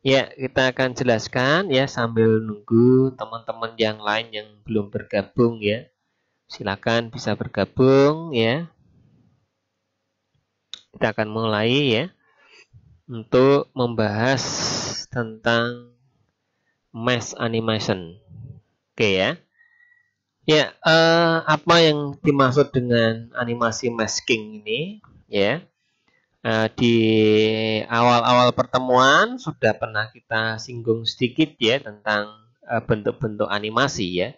Ya, kita akan jelaskan ya sambil nunggu teman-teman yang lain yang belum bergabung ya. Silakan bisa bergabung ya. Kita akan mulai ya untuk membahas tentang mesh animation. Oke ya. Ya, eh, apa yang dimaksud dengan animasi masking ini ya? Eh, di awal-awal pertemuan sudah pernah kita singgung sedikit ya tentang eh, bentuk-bentuk animasi ya.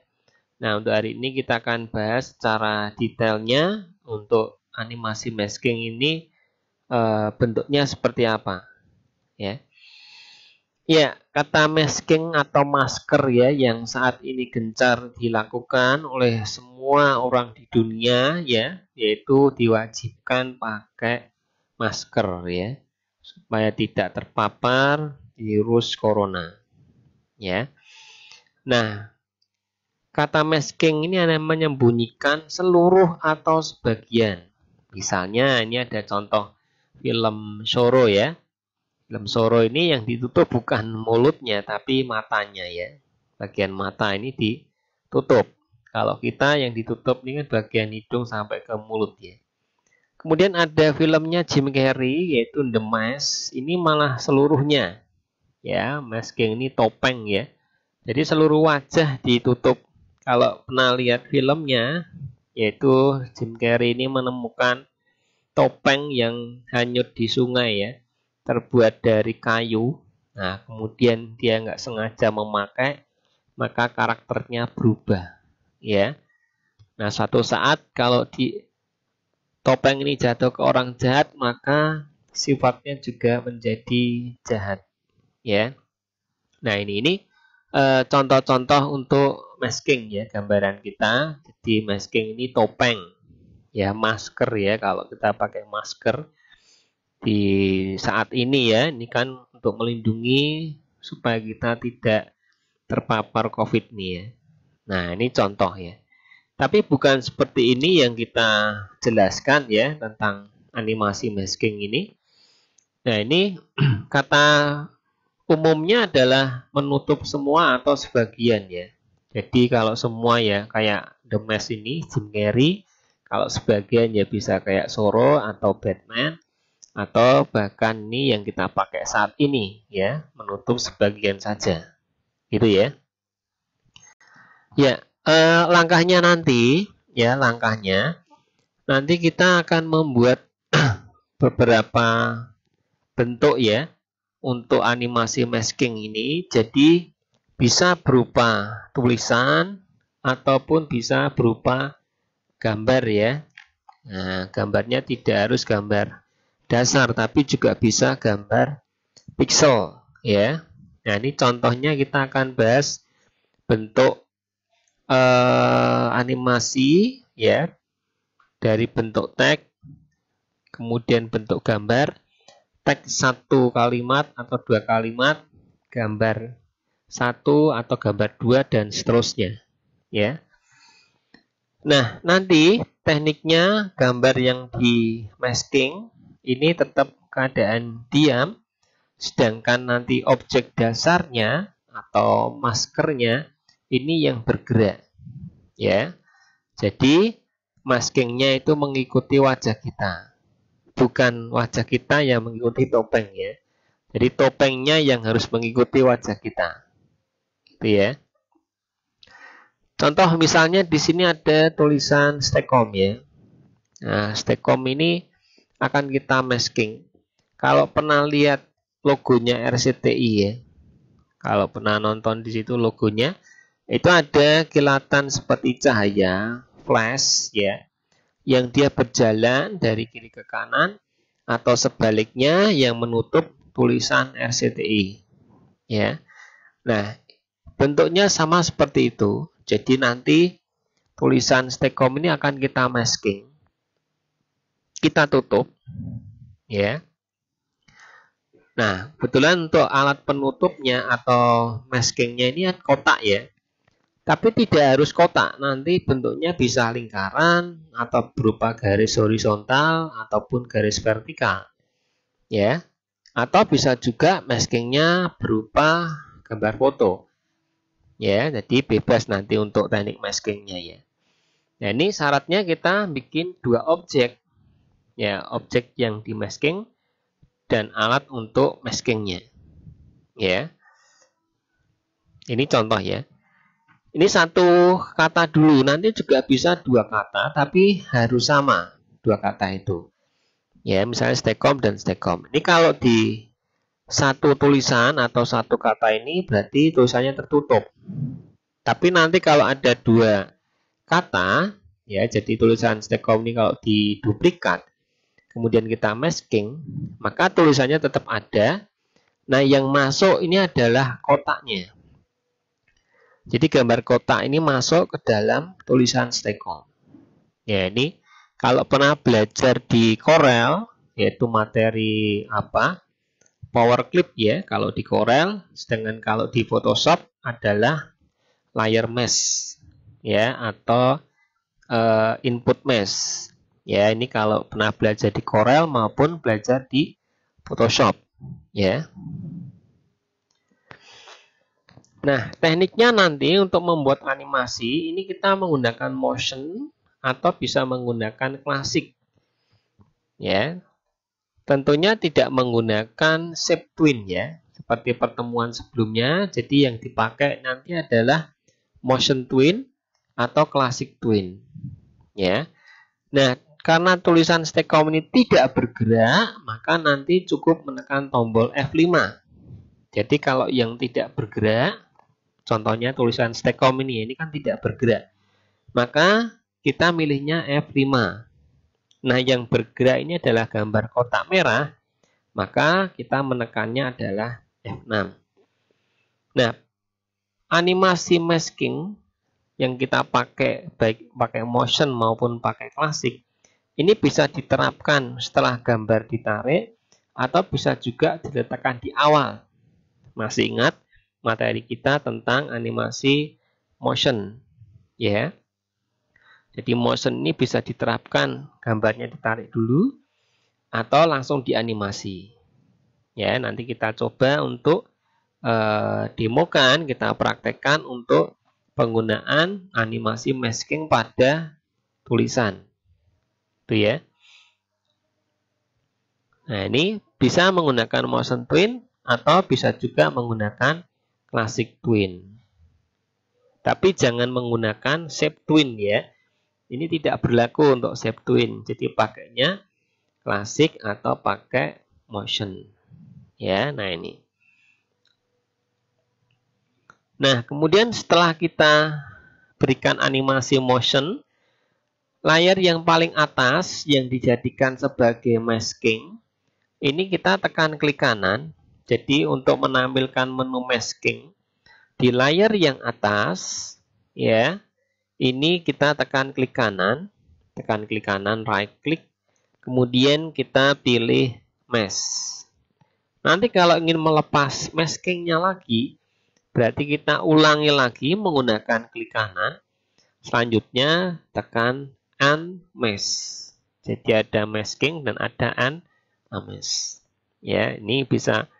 Nah, untuk hari ini kita akan bahas secara detailnya untuk animasi masking ini eh, bentuknya seperti apa ya. Ya, kata masking atau masker ya yang saat ini gencar dilakukan oleh semua orang di dunia ya, yaitu diwajibkan pakai masker ya supaya tidak terpapar virus corona ya. Nah, kata masking ini ada menyembunyikan seluruh atau sebagian. Misalnya ini ada contoh film Soro ya. Film Soro ini yang ditutup bukan mulutnya tapi matanya ya. Bagian mata ini ditutup. Kalau kita yang ditutup ini kan bagian hidung sampai ke mulut ya. Kemudian ada filmnya Jim Carrey yaitu The Mask. Ini malah seluruhnya. Ya, mask yang ini topeng ya. Jadi seluruh wajah ditutup. Kalau pernah lihat filmnya yaitu Jim Carrey ini menemukan topeng yang hanyut di sungai ya. Terbuat dari kayu. Nah, kemudian dia nggak sengaja memakai maka karakternya berubah ya. Nah, suatu saat kalau di topeng ini jatuh ke orang jahat, maka sifatnya juga menjadi jahat. Ya. Nah, ini ini eh, contoh-contoh untuk masking ya gambaran kita. Jadi masking ini topeng. Ya, masker ya kalau kita pakai masker di saat ini ya, ini kan untuk melindungi supaya kita tidak terpapar COVID nih ya. Nah, ini contoh ya. Tapi bukan seperti ini yang kita jelaskan ya tentang animasi masking ini. Nah, ini kata umumnya adalah menutup semua atau sebagian ya. Jadi kalau semua ya kayak The Mask ini Jim Carrey, kalau sebagian ya bisa kayak Soro atau Batman atau bahkan ini yang kita pakai saat ini ya, menutup sebagian saja. Gitu ya. Ya, eh, langkahnya nanti ya langkahnya nanti kita akan membuat beberapa bentuk ya untuk animasi masking ini jadi bisa berupa tulisan ataupun bisa berupa gambar ya nah gambarnya tidak harus gambar dasar tapi juga bisa gambar pixel ya nah ini contohnya kita akan bahas bentuk eh, animasi ya dari bentuk teks kemudian bentuk gambar teks satu kalimat atau dua kalimat gambar satu atau gambar dua dan seterusnya ya nah nanti tekniknya gambar yang di masking ini tetap keadaan diam sedangkan nanti objek dasarnya atau maskernya ini yang bergerak ya jadi maskingnya itu mengikuti wajah kita bukan wajah kita yang mengikuti topeng ya jadi topengnya yang harus mengikuti wajah kita gitu ya contoh misalnya di sini ada tulisan stekom ya nah stekom ini akan kita masking kalau pernah lihat logonya RCTI ya kalau pernah nonton di situ logonya itu ada kilatan seperti cahaya flash ya yang dia berjalan dari kiri ke kanan atau sebaliknya yang menutup tulisan RCTI ya nah bentuknya sama seperti itu jadi nanti tulisan stekom ini akan kita masking kita tutup ya nah kebetulan untuk alat penutupnya atau maskingnya ini kan kotak ya tapi tidak harus kotak nanti bentuknya bisa lingkaran atau berupa garis horizontal ataupun garis vertikal ya atau bisa juga maskingnya berupa gambar foto ya jadi bebas nanti untuk teknik maskingnya ya nah ini syaratnya kita bikin dua objek ya objek yang di masking dan alat untuk maskingnya ya ini contoh ya ini satu kata dulu, nanti juga bisa dua kata, tapi harus sama dua kata itu. Ya, misalnya stekom dan stekom. Ini kalau di satu tulisan atau satu kata ini berarti tulisannya tertutup. Tapi nanti kalau ada dua kata, ya jadi tulisan stekom ini kalau diduplikat, kemudian kita masking, maka tulisannya tetap ada. Nah, yang masuk ini adalah kotaknya. Jadi gambar kotak ini masuk ke dalam tulisan stekel. Ya ini kalau pernah belajar di Corel yaitu materi apa power clip ya kalau di Corel sedangkan kalau di Photoshop adalah layer mesh ya atau uh, input mesh ya ini kalau pernah belajar di Corel maupun belajar di Photoshop ya Nah, tekniknya nanti untuk membuat animasi, ini kita menggunakan motion atau bisa menggunakan klasik. Ya. Tentunya tidak menggunakan shape twin ya, seperti pertemuan sebelumnya. Jadi yang dipakai nanti adalah motion twin atau klasik twin. Ya. Nah, karena tulisan stack community tidak bergerak, maka nanti cukup menekan tombol F5. Jadi kalau yang tidak bergerak, Contohnya tulisan stekom ini, ini kan tidak bergerak. Maka kita milihnya F5. Nah, yang bergerak ini adalah gambar kotak merah, maka kita menekannya adalah F6. Nah, animasi masking yang kita pakai baik pakai motion maupun pakai klasik ini bisa diterapkan setelah gambar ditarik atau bisa juga diletakkan di awal. Masih ingat materi kita tentang animasi motion ya. Jadi motion ini bisa diterapkan gambarnya ditarik dulu atau langsung dianimasi. Ya, nanti kita coba untuk e, demokan, kita praktekkan untuk penggunaan animasi masking pada tulisan. Itu ya. Nah, ini bisa menggunakan motion twin atau bisa juga menggunakan klasik twin. Tapi jangan menggunakan shape twin ya. Ini tidak berlaku untuk shape twin. Jadi pakainya klasik atau pakai motion. Ya, nah ini. Nah, kemudian setelah kita berikan animasi motion, layar yang paling atas yang dijadikan sebagai masking, ini kita tekan klik kanan, jadi untuk menampilkan menu masking di layar yang atas ya, ini kita tekan klik kanan, tekan klik kanan right click, kemudian kita pilih mask. Nanti kalau ingin melepas maskingnya lagi, berarti kita ulangi lagi menggunakan klik kanan. Selanjutnya tekan unmask. Jadi ada masking dan ada unmask. Ya, ini bisa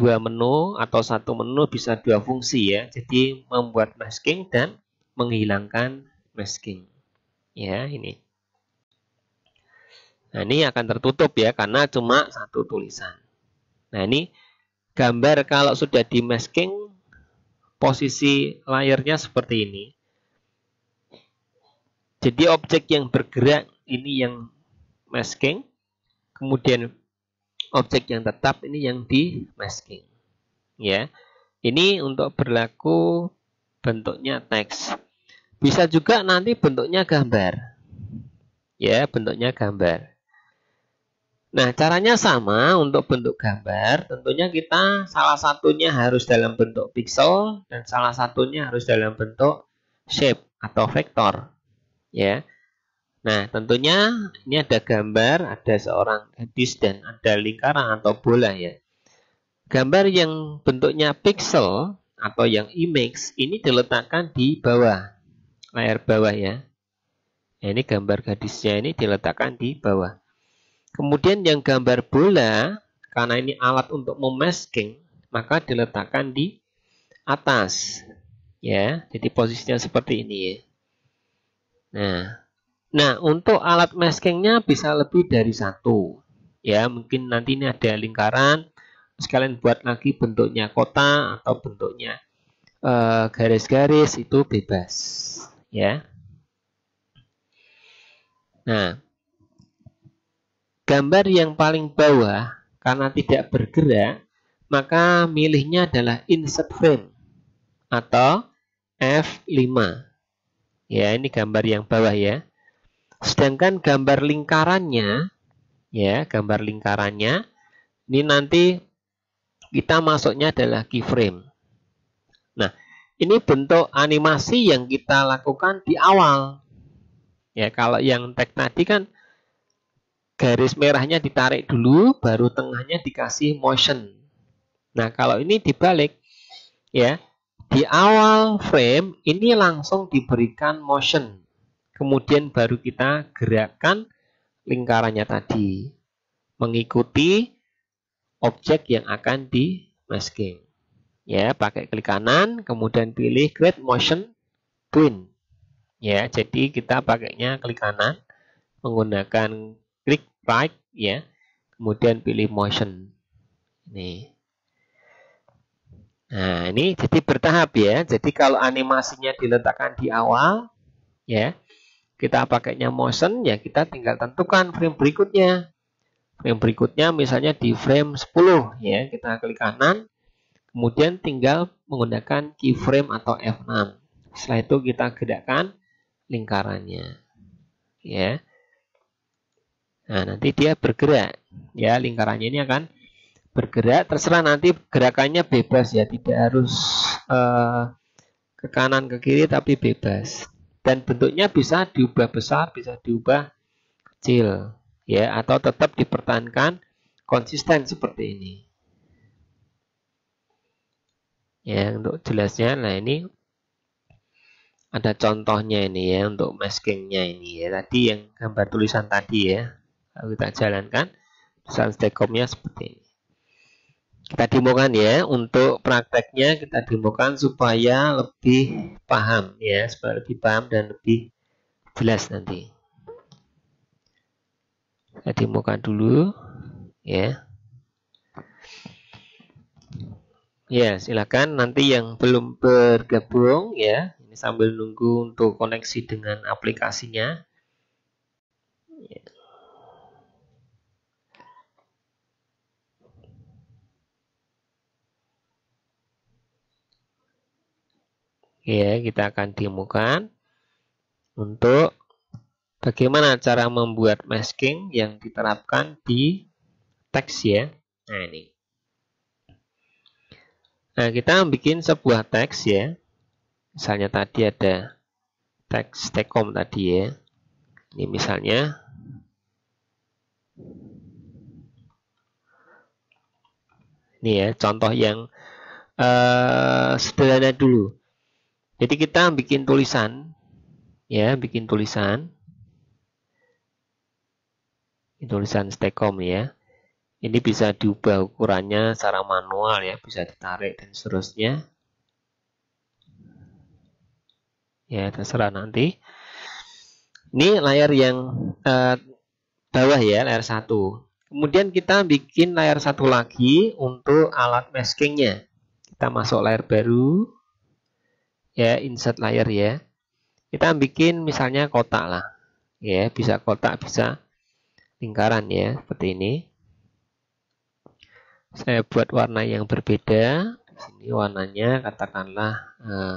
dua menu atau satu menu bisa dua fungsi ya. Jadi membuat masking dan menghilangkan masking. Ya, ini. Nah, ini akan tertutup ya karena cuma satu tulisan. Nah, ini gambar kalau sudah di masking posisi layarnya seperti ini. Jadi objek yang bergerak ini yang masking, kemudian objek yang tetap ini yang di masking ya ini untuk berlaku bentuknya teks bisa juga nanti bentuknya gambar ya bentuknya gambar nah caranya sama untuk bentuk gambar tentunya kita salah satunya harus dalam bentuk pixel dan salah satunya harus dalam bentuk shape atau vektor ya Nah, tentunya ini ada gambar, ada seorang gadis dan ada lingkaran atau bola ya. Gambar yang bentuknya pixel atau yang image ini diletakkan di bawah, layar bawah ya. Nah, ini gambar gadisnya ini diletakkan di bawah. Kemudian yang gambar bola, karena ini alat untuk memasking, maka diletakkan di atas. Ya, jadi posisinya seperti ini ya. Nah, Nah, untuk alat maskingnya bisa lebih dari satu. Ya, mungkin nanti ini ada lingkaran, sekalian buat lagi bentuknya kota atau bentuknya eh, garis-garis e, itu bebas. Ya. Nah, gambar yang paling bawah karena tidak bergerak, maka milihnya adalah insert frame atau F5. Ya, ini gambar yang bawah ya. Sedangkan gambar lingkarannya, ya, gambar lingkarannya, ini nanti kita masuknya adalah keyframe. Nah, ini bentuk animasi yang kita lakukan di awal. Ya, kalau yang tag tadi kan garis merahnya ditarik dulu, baru tengahnya dikasih motion. Nah, kalau ini dibalik, ya, di awal frame ini langsung diberikan motion kemudian baru kita gerakkan lingkarannya tadi mengikuti objek yang akan di masking. Ya, pakai klik kanan, kemudian pilih create motion twin. Ya, jadi kita pakainya klik kanan menggunakan klik right ya. Kemudian pilih motion. Ini. Nah, ini jadi bertahap ya. Jadi kalau animasinya diletakkan di awal ya, kita pakainya motion ya kita tinggal tentukan frame berikutnya frame berikutnya misalnya di frame 10 ya kita klik kanan kemudian tinggal menggunakan keyframe atau F6 setelah itu kita gerakkan lingkarannya ya nah nanti dia bergerak ya lingkarannya ini akan bergerak terserah nanti gerakannya bebas ya tidak harus uh, ke kanan ke kiri tapi bebas dan bentuknya bisa diubah besar, bisa diubah kecil ya atau tetap dipertahankan konsisten seperti ini. Ya, untuk jelasnya nah ini ada contohnya ini ya untuk maskingnya ini ya tadi yang gambar tulisan tadi ya kita jalankan tulisan stekomnya seperti ini kita demokan ya untuk prakteknya kita demokan supaya lebih paham ya supaya lebih paham dan lebih jelas nanti kita demokan dulu ya ya silakan nanti yang belum bergabung ya ini sambil nunggu untuk koneksi dengan aplikasinya ya. ya kita akan temukan untuk bagaimana cara membuat masking yang diterapkan di teks ya nah ini nah kita bikin sebuah teks ya misalnya tadi ada teks tekom tadi ya ini misalnya ini ya contoh yang uh, sederhana dulu jadi kita bikin tulisan ya, bikin tulisan. tulisan stekom ya. Ini bisa diubah ukurannya secara manual ya, bisa ditarik dan seterusnya. Ya, terserah nanti. Ini layar yang eh, bawah ya, layar satu. Kemudian kita bikin layar satu lagi untuk alat maskingnya. Kita masuk layar baru ya insert layer ya kita bikin misalnya kotak lah ya bisa kotak bisa lingkaran ya seperti ini saya buat warna yang berbeda di warnanya katakanlah eh,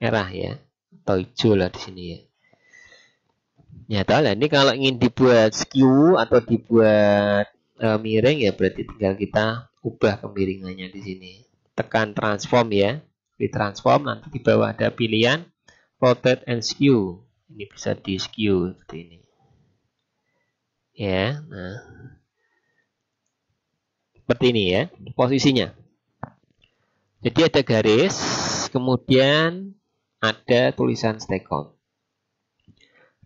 merah ya atau hijau lah di sini ya nyata lah ini kalau ingin dibuat skew atau dibuat eh, miring ya berarti tinggal kita ubah kemiringannya di sini tekan transform ya di transform nanti di bawah ada pilihan rotate and skew ini bisa di skew seperti ini ya nah seperti ini ya posisinya jadi ada garis kemudian ada tulisan stack on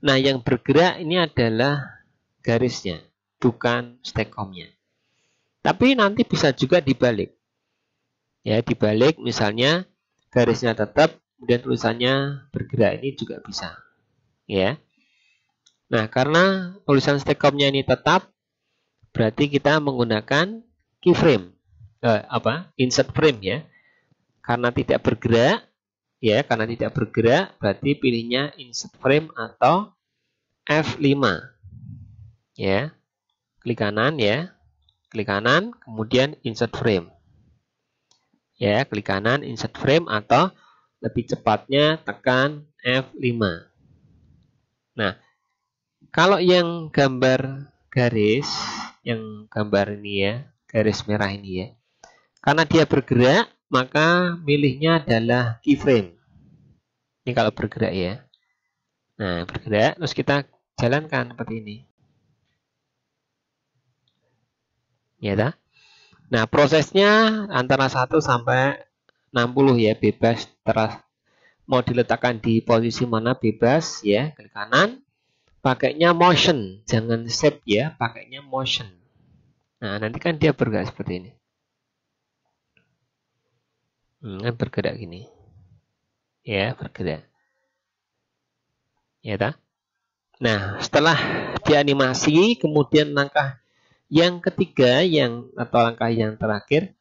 nah yang bergerak ini adalah garisnya bukan stack on nya tapi nanti bisa juga dibalik ya dibalik misalnya garisnya tetap, kemudian tulisannya bergerak ini juga bisa. Ya. Nah, karena tulisan stekomnya ini tetap, berarti kita menggunakan keyframe. Eh, apa? Insert frame ya. Karena tidak bergerak, ya, karena tidak bergerak, berarti pilihnya insert frame atau F5. Ya. Klik kanan ya. Klik kanan, kemudian insert frame ya klik kanan insert frame atau lebih cepatnya tekan F5 nah kalau yang gambar garis yang gambar ini ya garis merah ini ya karena dia bergerak maka milihnya adalah keyframe ini kalau bergerak ya nah bergerak terus kita jalankan seperti ini ya dah Nah, prosesnya antara 1 sampai 60 ya, bebas terus mau diletakkan di posisi mana bebas ya, klik kanan. Pakainya motion, jangan shape ya, pakainya motion. Nah, nanti kan dia bergerak seperti ini. Hmm, kan bergerak gini. Ya, bergerak. Ya tak? Nah, setelah dianimasi, kemudian langkah yang ketiga yang atau langkah yang terakhir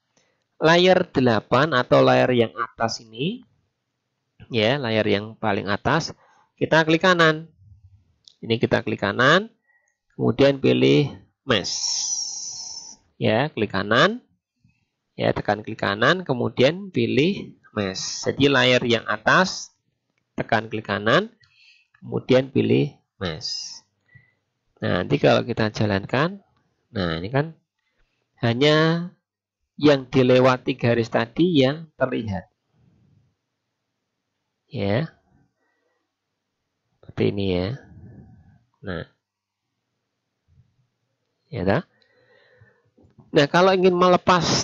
layar 8 atau layar yang atas ini ya, layar yang paling atas kita klik kanan. Ini kita klik kanan, kemudian pilih mesh. Ya, klik kanan. Ya, tekan klik kanan, kemudian pilih mesh. Jadi layar yang atas tekan klik kanan, kemudian pilih mesh. Nah, nanti kalau kita jalankan Nah, ini kan hanya yang dilewati garis tadi yang terlihat. Ya. Seperti ini ya. Nah. Ya dah. Nah, kalau ingin melepas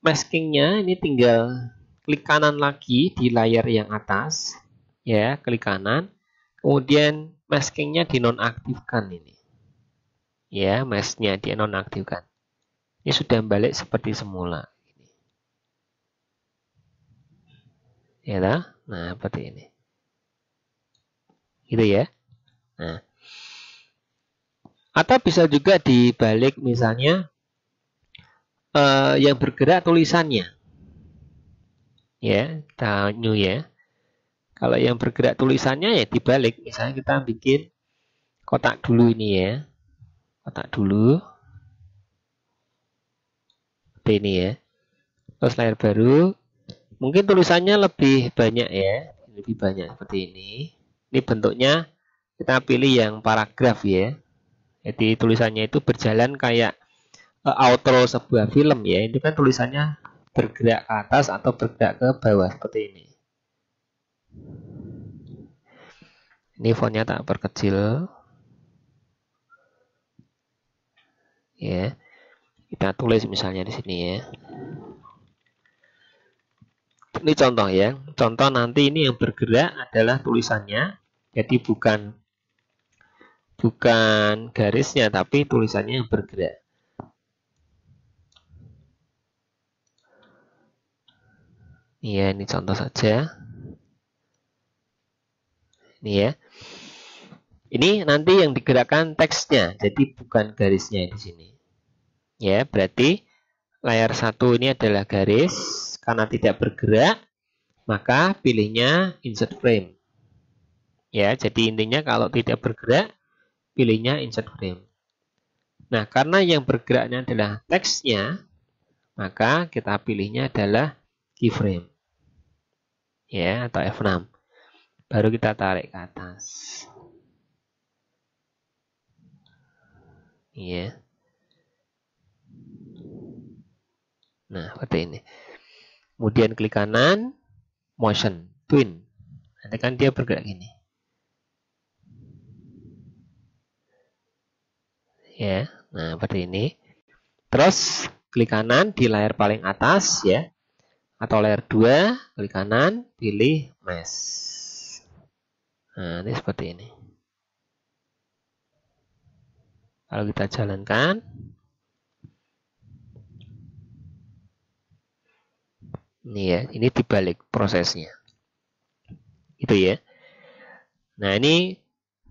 maskingnya, ini tinggal klik kanan lagi di layar yang atas. Ya, klik kanan. Kemudian maskingnya dinonaktifkan ini ya mesnya dia nonaktifkan ini sudah balik seperti semula ya lah? nah seperti ini gitu ya nah atau bisa juga dibalik misalnya uh, yang bergerak tulisannya ya kita new ya kalau yang bergerak tulisannya ya dibalik misalnya kita bikin kotak dulu ini ya kotak dulu seperti ini ya terus layar baru mungkin tulisannya lebih banyak ya lebih banyak seperti ini ini bentuknya kita pilih yang paragraf ya jadi tulisannya itu berjalan kayak eh, outro sebuah film ya Ini kan tulisannya bergerak ke atas atau bergerak ke bawah seperti ini ini fontnya tak perkecil ya kita tulis misalnya di sini ya ini contoh ya contoh nanti ini yang bergerak adalah tulisannya jadi bukan bukan garisnya tapi tulisannya yang bergerak Iya, ini contoh saja. Ini ya. Ini nanti yang digerakkan teksnya, jadi bukan garisnya di sini. Ya, berarti layar satu ini adalah garis karena tidak bergerak, maka pilihnya insert frame. Ya, jadi intinya kalau tidak bergerak, pilihnya insert frame. Nah, karena yang bergeraknya adalah teksnya, maka kita pilihnya adalah keyframe. Ya, atau F6. Baru kita tarik ke atas. ya nah seperti ini kemudian klik kanan motion twin nanti kan dia bergerak gini ya nah seperti ini terus klik kanan di layar paling atas ya atau layar 2 klik kanan pilih mesh nah ini seperti ini kalau kita jalankan, ini ya, ini dibalik prosesnya. Itu ya. Nah, ini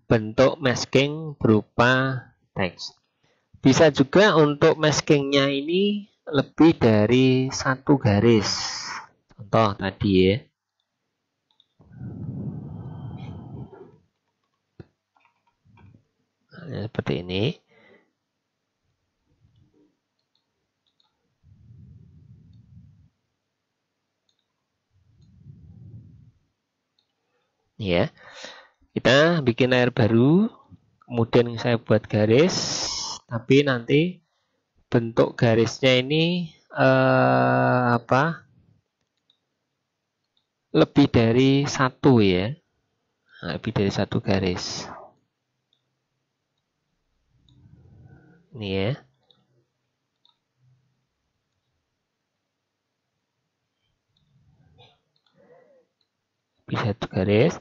bentuk masking berupa teks. Bisa juga untuk maskingnya ini lebih dari satu garis. Contoh tadi ya. Nah, seperti ini. ya kita bikin layar baru kemudian saya buat garis tapi nanti bentuk garisnya ini eh, apa lebih dari satu ya nah, lebih dari satu garis ini ya bisa garis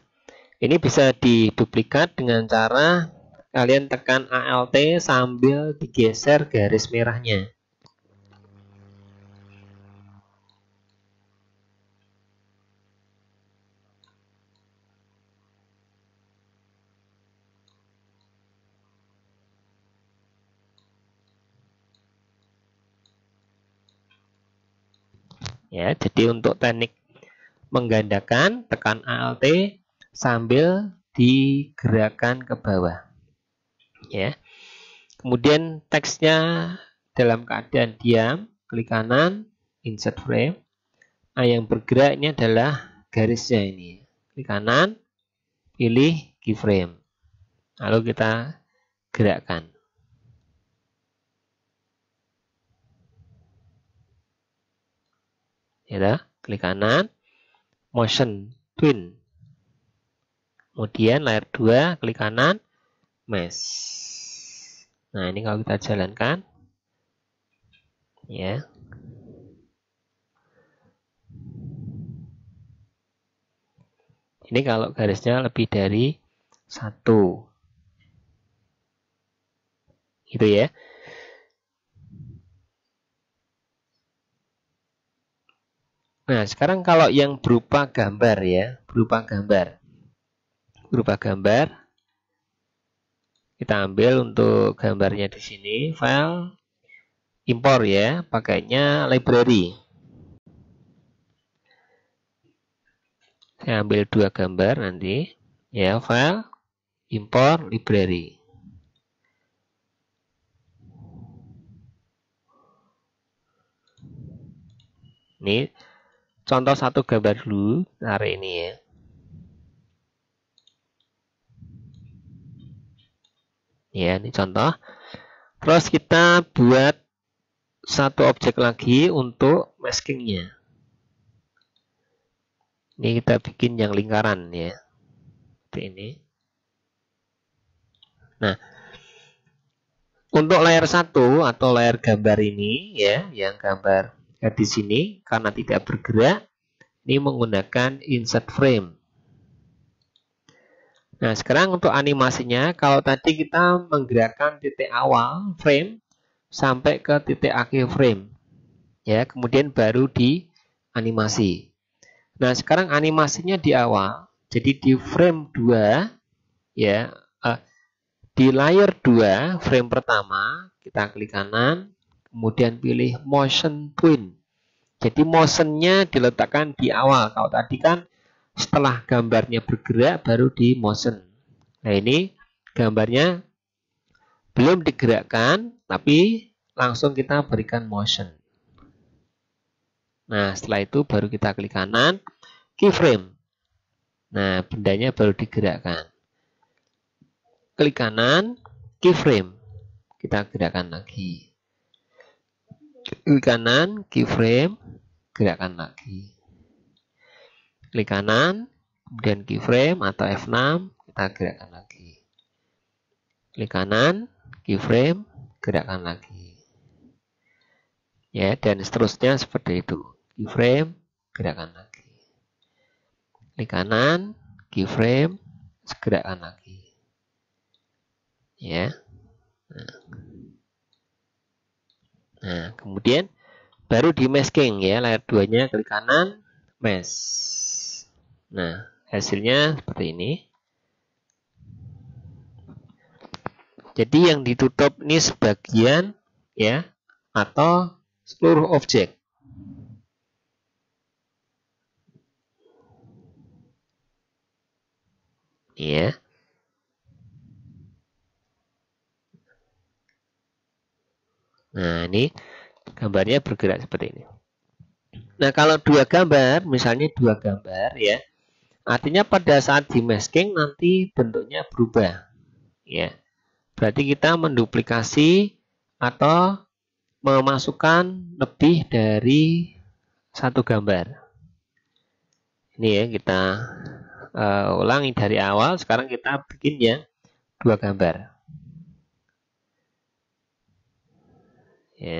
ini bisa diduplikat dengan cara kalian tekan ALT sambil digeser garis merahnya ya jadi untuk teknik menggandakan, tekan ALT sambil digerakkan ke bawah. Ya. Kemudian teksnya dalam keadaan diam, klik kanan, insert frame. Nah, yang bergerak ini adalah garisnya ini. Klik kanan, pilih keyframe. Lalu kita gerakkan. Ya, klik kanan, motion twin. Kemudian layer 2 klik kanan mesh. Nah, ini kalau kita jalankan ya. Ini kalau garisnya lebih dari satu. Gitu ya. Nah, sekarang kalau yang berupa gambar ya, berupa gambar. Berupa gambar. Kita ambil untuk gambarnya di sini, file impor ya, pakainya library. Saya ambil dua gambar nanti, ya, file impor library. Ini contoh satu gambar dulu nah, hari ini ya ya ini contoh terus kita buat satu objek lagi untuk maskingnya ini kita bikin yang lingkaran ya seperti ini nah untuk layar satu atau layar gambar ini ya yang gambar Nah, di sini karena tidak bergerak, ini menggunakan insert frame. Nah, sekarang untuk animasinya, kalau tadi kita menggerakkan titik awal frame sampai ke titik akhir frame. Ya, kemudian baru di animasi. Nah, sekarang animasinya di awal. Jadi di frame 2 ya, eh, di layer 2 frame pertama kita klik kanan, kemudian pilih motion Point. Jadi motionnya diletakkan di awal. Kalau tadi kan setelah gambarnya bergerak baru di motion. Nah ini gambarnya belum digerakkan tapi langsung kita berikan motion. Nah setelah itu baru kita klik kanan keyframe. Nah bendanya baru digerakkan. Klik kanan keyframe. Kita gerakkan lagi klik kanan keyframe gerakan lagi klik kanan kemudian keyframe atau F6 kita gerakan lagi klik kanan keyframe gerakan lagi ya dan seterusnya seperti itu keyframe gerakan lagi klik kanan keyframe gerakan lagi ya nah. Nah, kemudian baru di masking ya, layar duanya klik kanan, mask Nah, hasilnya seperti ini. Jadi yang ditutup ini sebagian ya atau seluruh objek. Ya. Nah, ini gambarnya bergerak seperti ini. Nah, kalau dua gambar, misalnya dua gambar ya, artinya pada saat di masking nanti bentuknya berubah. Ya. Berarti kita menduplikasi atau memasukkan lebih dari satu gambar. Ini ya, kita uh, ulangi dari awal, sekarang kita bikin ya dua gambar. ya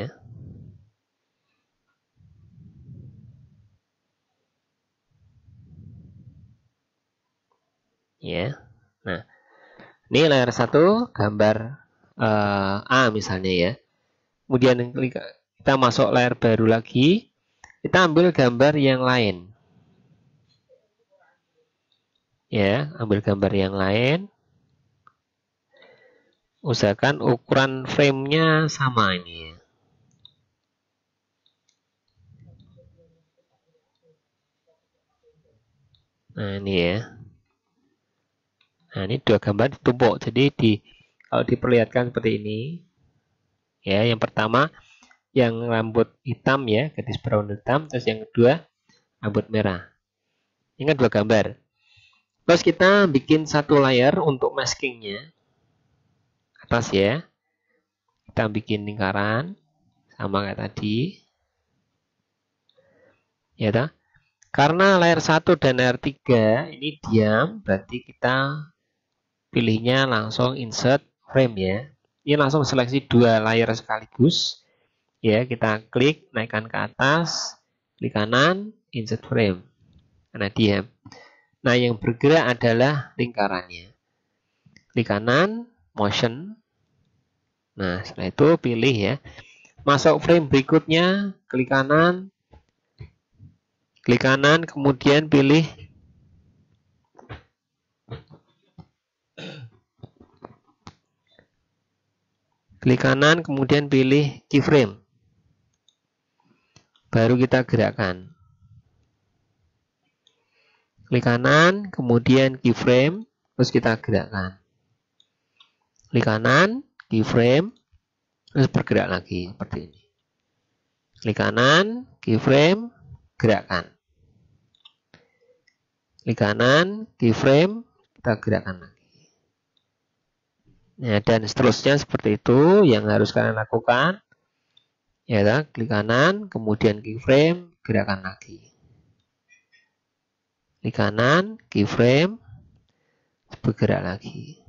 ya nah ini layar satu gambar uh, A misalnya ya kemudian klik kita masuk layar baru lagi kita ambil gambar yang lain ya ambil gambar yang lain usahakan ukuran frame-nya sama ini ya. Nah, ini ya. Nah, ini dua gambar ditumpuk. Jadi di kalau diperlihatkan seperti ini. Ya, yang pertama yang rambut hitam ya, gadis brown hitam, terus yang kedua rambut merah. Ingat kan dua gambar. Terus kita bikin satu layer untuk maskingnya. Atas ya. Kita bikin lingkaran sama kayak tadi. Ya, tak? Karena layer 1 dan layer 3 ini diam, berarti kita pilihnya langsung insert frame ya. Ini langsung seleksi dua layer sekaligus. Ya, kita klik naikkan ke atas, klik kanan, insert frame. Karena diam. Nah, yang bergerak adalah lingkarannya. Klik kanan, motion. Nah, setelah itu pilih ya. Masuk frame berikutnya, klik kanan, Klik kanan, kemudian pilih Klik kanan, kemudian pilih keyframe. Baru kita gerakkan. Klik kanan, kemudian keyframe, terus kita gerakkan. Klik kanan, keyframe, terus bergerak lagi seperti ini. Klik kanan, keyframe, gerakkan klik kanan, keyframe, kita gerakkan lagi. Nah, dan seterusnya seperti itu yang harus kalian lakukan. Ya, klik kanan, kemudian keyframe, gerakan lagi. Klik kanan, keyframe, bergerak lagi.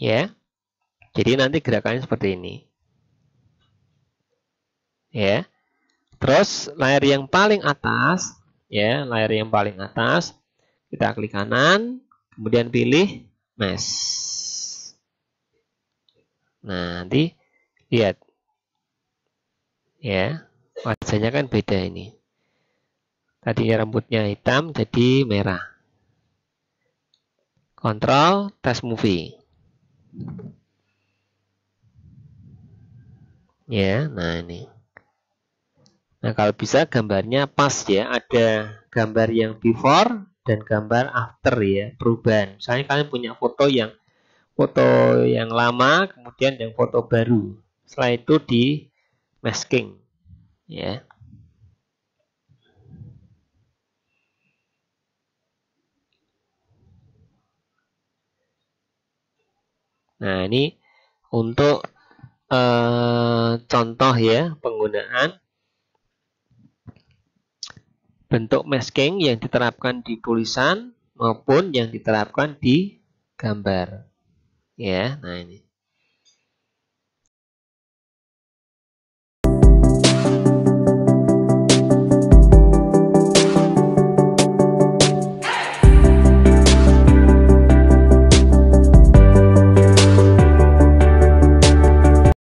Ya. Jadi nanti gerakannya seperti ini. Ya. Terus layar yang paling atas ya layar yang paling atas kita klik kanan kemudian pilih mesh nah nanti lihat ya wajahnya kan beda ini tadinya rambutnya hitam jadi merah kontrol test movie ya nah ini Nah, kalau bisa gambarnya pas ya, ada gambar yang before dan gambar after ya, perubahan. Misalnya kalian punya foto yang foto yang lama, kemudian yang foto baru. Setelah itu di masking ya. Nah, ini untuk eh, contoh ya penggunaan bentuk masking yang diterapkan di tulisan maupun yang diterapkan di gambar. Ya, nah ini.